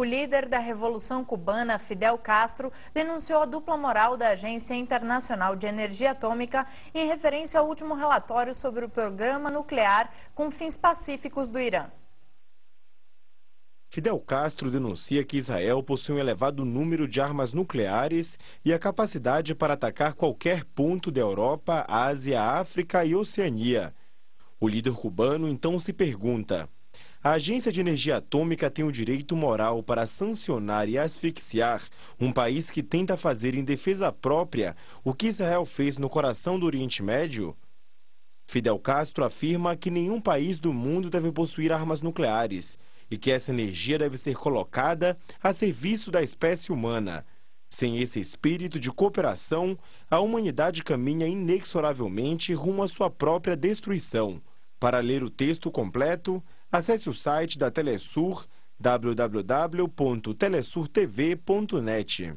O líder da Revolução Cubana, Fidel Castro, denunciou a dupla moral da Agência Internacional de Energia Atômica em referência ao último relatório sobre o programa nuclear com fins pacíficos do Irã. Fidel Castro denuncia que Israel possui um elevado número de armas nucleares e a capacidade para atacar qualquer ponto da Europa, Ásia, África e Oceania. O líder cubano então se pergunta: a Agência de Energia Atômica tem o direito moral para sancionar e asfixiar um país que tenta fazer em defesa própria o que Israel fez no coração do Oriente Médio? Fidel Castro afirma que nenhum país do mundo deve possuir armas nucleares e que essa energia deve ser colocada a serviço da espécie humana. Sem esse espírito de cooperação, a humanidade caminha inexoravelmente rumo à sua própria destruição. Para ler o texto completo, Acesse o site da Telesur www.telesurtv.net.